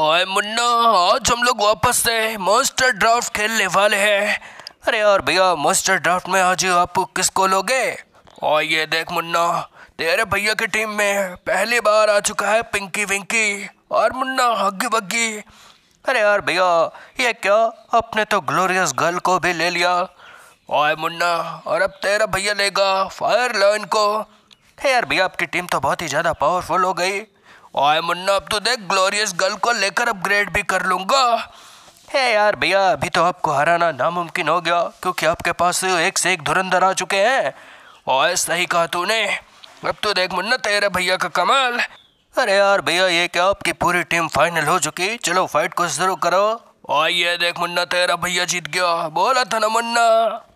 ओए मुन्ना आज हम लोग वापस से मोस्टर ड्राफ्ट खेलने वाले हैं अरे यार भैया मोस्टर ड्राफ्ट में आज आप किसको लोगे और ये देख मुन्ना तेरे भैया की टीम में पहली बार आ चुका है पिंकी विंकी और मुन्ना हग्गी बग्गी अरे यार भैया ये क्या अपने तो ग्लोरियस गर्ल को भी ले लिया ओए मुन्ना और अब तेरा भैया लेगा फायर लाइन को यार भैया आपकी टीम तो बहुत ही ज़्यादा पावरफुल हो गई आए मुन्ना अब तो देख ग्लोरियस गर्ल को लेकर अपग्रेड भी कर लूंगा हे यार भैया अभी तो आपको हराना नामुमकिन हो गया क्योंकि आपके पास एक से एक धुरंधर आ चुके हैं और सही कहा तूने अब तो देख मुन्ना तेरे भैया का कमाल अरे यार भैया ये क्या आपकी पूरी टीम फाइनल हो चुकी चलो फाइट को शुरू करो और ये देख मुन्ना तेरा भैया जीत गया बोला था ना मुन्ना